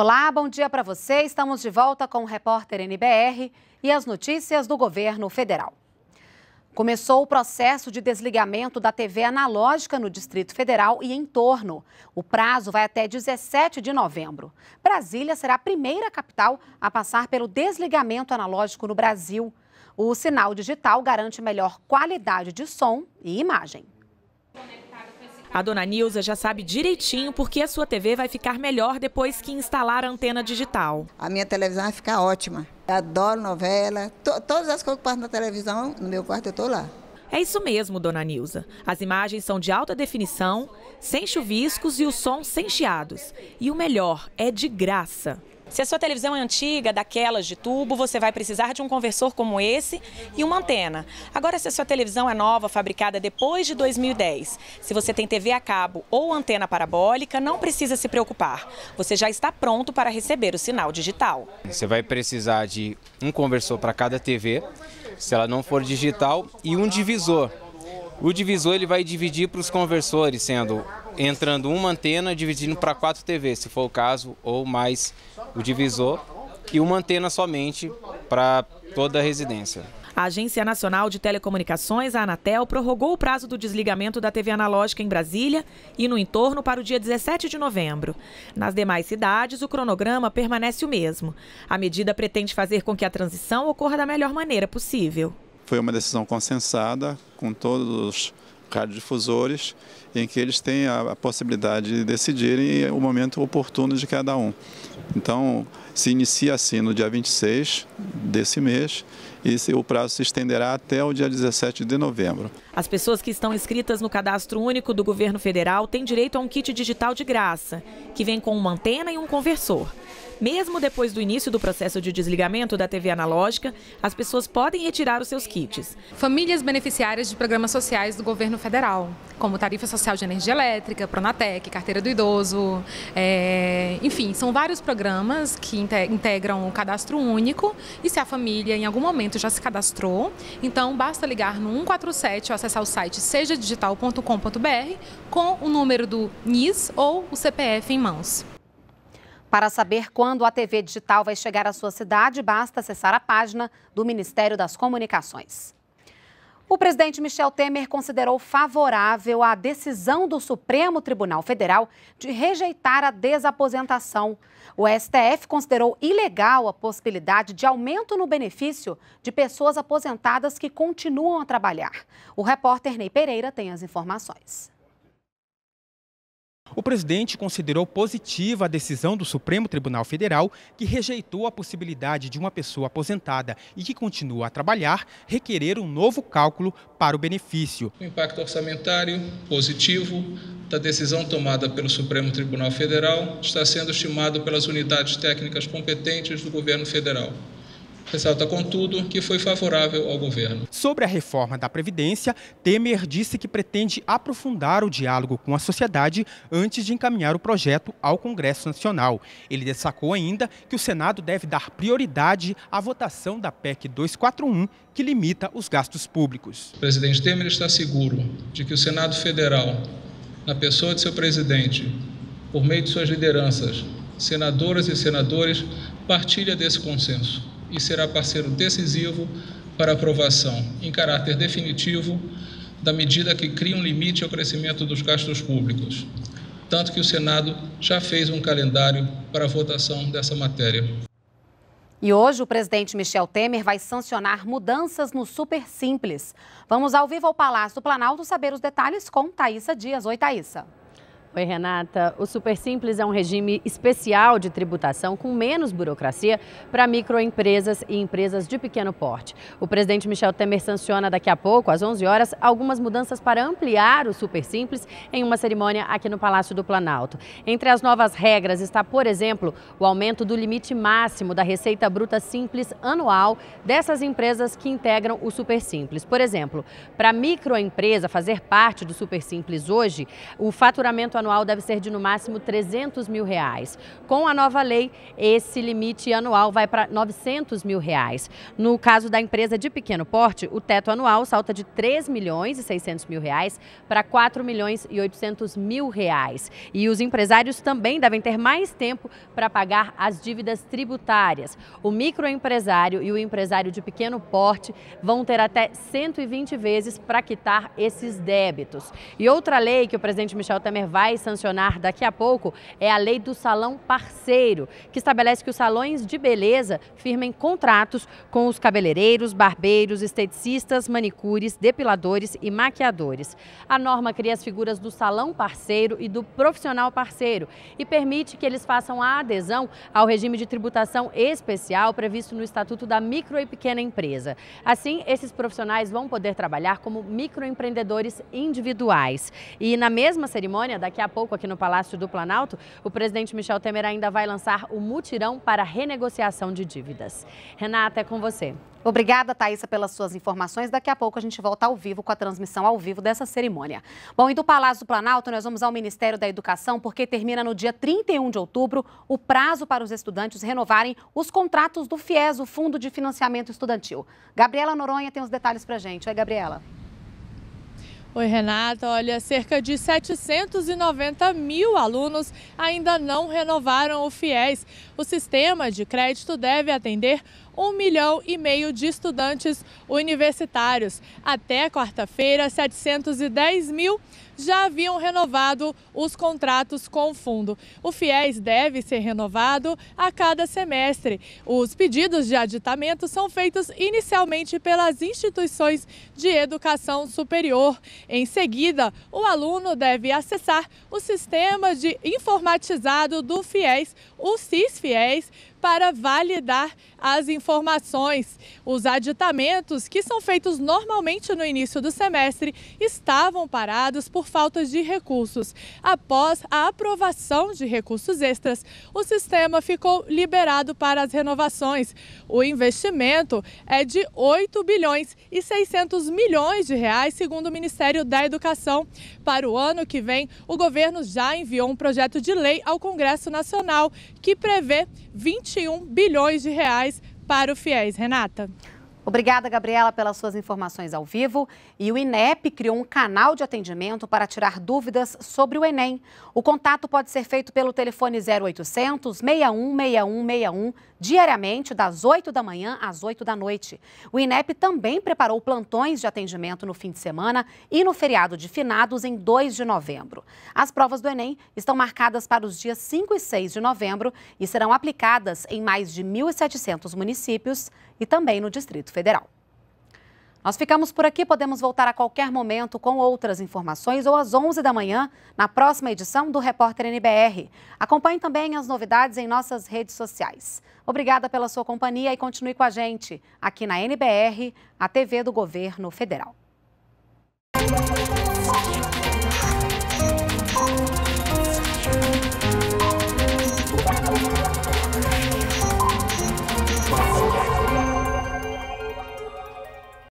Olá, bom dia para você. Estamos de volta com o repórter NBR e as notícias do governo federal. Começou o processo de desligamento da TV analógica no Distrito Federal e em torno. O prazo vai até 17 de novembro. Brasília será a primeira capital a passar pelo desligamento analógico no Brasil. O sinal digital garante melhor qualidade de som e imagem. A dona Nilza já sabe direitinho porque a sua TV vai ficar melhor depois que instalar a antena digital. A minha televisão vai ficar ótima. Eu adoro novela, to todas as coisas que passam na televisão, no meu quarto eu estou lá. É isso mesmo, dona Nilza. As imagens são de alta definição, sem chuviscos e o som sem chiados. E o melhor, é de graça. Se a sua televisão é antiga, daquelas de tubo, você vai precisar de um conversor como esse e uma antena. Agora, se a sua televisão é nova, fabricada depois de 2010, se você tem TV a cabo ou antena parabólica, não precisa se preocupar. Você já está pronto para receber o sinal digital. Você vai precisar de um conversor para cada TV, se ela não for digital, e um divisor. O divisor ele vai dividir para os conversores, sendo entrando uma antena dividindo para quatro TVs, se for o caso, ou mais o divisor, e uma antena somente para toda a residência. A Agência Nacional de Telecomunicações, a Anatel, prorrogou o prazo do desligamento da TV analógica em Brasília e no entorno para o dia 17 de novembro. Nas demais cidades, o cronograma permanece o mesmo. A medida pretende fazer com que a transição ocorra da melhor maneira possível. Foi uma decisão consensada com todos radiodifusores, em que eles têm a, a possibilidade de decidirem o momento oportuno de cada um. Então, se inicia assim no dia 26 desse mês e o prazo se estenderá até o dia 17 de novembro. As pessoas que estão inscritas no cadastro único do governo federal têm direito a um kit digital de graça, que vem com uma antena e um conversor. Mesmo depois do início do processo de desligamento da TV analógica, as pessoas podem retirar os seus kits. Famílias beneficiárias de programas sociais do governo federal, como tarifa social de energia elétrica, Pronatec, carteira do idoso, é... enfim, são vários programas que integram o cadastro único e se a família em algum momento já se cadastrou, então basta ligar no 147 ou acessar o site sejadigital.com.br com o número do NIS ou o CPF em mãos. Para saber quando a TV digital vai chegar à sua cidade, basta acessar a página do Ministério das Comunicações. O presidente Michel Temer considerou favorável a decisão do Supremo Tribunal Federal de rejeitar a desaposentação. O STF considerou ilegal a possibilidade de aumento no benefício de pessoas aposentadas que continuam a trabalhar. O repórter Ney Pereira tem as informações. O presidente considerou positiva a decisão do Supremo Tribunal Federal, que rejeitou a possibilidade de uma pessoa aposentada e que continua a trabalhar requerer um novo cálculo para o benefício. O impacto orçamentário positivo da decisão tomada pelo Supremo Tribunal Federal está sendo estimado pelas unidades técnicas competentes do governo federal. Ressalta, contudo, que foi favorável ao governo. Sobre a reforma da Previdência, Temer disse que pretende aprofundar o diálogo com a sociedade antes de encaminhar o projeto ao Congresso Nacional. Ele destacou ainda que o Senado deve dar prioridade à votação da PEC 241, que limita os gastos públicos. O presidente Temer está seguro de que o Senado Federal, na pessoa de seu presidente, por meio de suas lideranças, senadoras e senadores, partilha desse consenso e será parceiro decisivo para aprovação, em caráter definitivo, da medida que cria um limite ao crescimento dos gastos públicos. Tanto que o Senado já fez um calendário para a votação dessa matéria. E hoje o presidente Michel Temer vai sancionar mudanças no Super Simples. Vamos ao vivo ao Palácio do Planalto saber os detalhes com Thaisa Dias. Oi, Thaisa. Oi, Renata. O Super Simples é um regime especial de tributação com menos burocracia para microempresas e empresas de pequeno porte. O presidente Michel Temer sanciona daqui a pouco, às 11 horas, algumas mudanças para ampliar o Super Simples em uma cerimônia aqui no Palácio do Planalto. Entre as novas regras está, por exemplo, o aumento do limite máximo da receita bruta simples anual dessas empresas que integram o Super Simples. Por exemplo, para microempresa fazer parte do Super Simples hoje, o faturamento anual deve ser de no máximo 300 mil reais. Com a nova lei, esse limite anual vai para 900 mil reais. No caso da empresa de pequeno porte, o teto anual salta de 3 milhões e 600 mil reais para 4 milhões e 800 mil reais. E os empresários também devem ter mais tempo para pagar as dívidas tributárias. O microempresário e o empresário de pequeno porte vão ter até 120 vezes para quitar esses débitos. E outra lei que o presidente Michel Temer vai vai sancionar daqui a pouco é a lei do salão parceiro, que estabelece que os salões de beleza firmem contratos com os cabeleireiros, barbeiros, esteticistas, manicures, depiladores e maquiadores. A norma cria as figuras do salão parceiro e do profissional parceiro e permite que eles façam a adesão ao regime de tributação especial previsto no Estatuto da Micro e Pequena Empresa. Assim, esses profissionais vão poder trabalhar como microempreendedores individuais. E na mesma cerimônia, daqui daqui a pouco aqui no Palácio do Planalto, o presidente Michel Temer ainda vai lançar o mutirão para renegociação de dívidas. Renata, é com você. Obrigada, Thaisa, pelas suas informações. Daqui a pouco a gente volta ao vivo com a transmissão ao vivo dessa cerimônia. Bom, e do Palácio do Planalto, nós vamos ao Ministério da Educação, porque termina no dia 31 de outubro o prazo para os estudantes renovarem os contratos do FIES, o Fundo de Financiamento Estudantil. Gabriela Noronha tem os detalhes para gente. Oi, Gabriela. Oi, Renata. Olha, cerca de 790 mil alunos ainda não renovaram o FIES. O sistema de crédito deve atender um milhão e meio de estudantes universitários. Até quarta-feira, 710 mil já haviam renovado os contratos com o fundo. O FIES deve ser renovado a cada semestre. Os pedidos de aditamento são feitos inicialmente pelas instituições de educação superior. Em seguida, o aluno deve acessar o sistema de informatizado do FIES, o CIS-FIES, para validar as informações. Os aditamentos, que são feitos normalmente no início do semestre, estavam parados por falta de recursos. Após a aprovação de recursos extras, o sistema ficou liberado para as renovações. O investimento é de 8 bilhões e 600 milhões de reais, segundo o Ministério da Educação. Para o ano que vem, o governo já enviou um projeto de lei ao Congresso Nacional que prevê 20 21 bilhões de reais para o FIES. Renata. Obrigada, Gabriela, pelas suas informações ao vivo. E o INEP criou um canal de atendimento para tirar dúvidas sobre o Enem. O contato pode ser feito pelo telefone 0800 61 61 61 diariamente das 8 da manhã às 8 da noite. O INEP também preparou plantões de atendimento no fim de semana e no feriado de finados em 2 de novembro. As provas do Enem estão marcadas para os dias 5 e 6 de novembro e serão aplicadas em mais de 1.700 municípios e também no Distrito Federal. Nós ficamos por aqui, podemos voltar a qualquer momento com outras informações ou às 11 da manhã na próxima edição do Repórter NBR. Acompanhe também as novidades em nossas redes sociais. Obrigada pela sua companhia e continue com a gente aqui na NBR, a TV do Governo Federal.